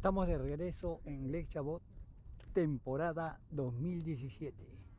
Estamos de regreso en Lechabot, temporada 2017.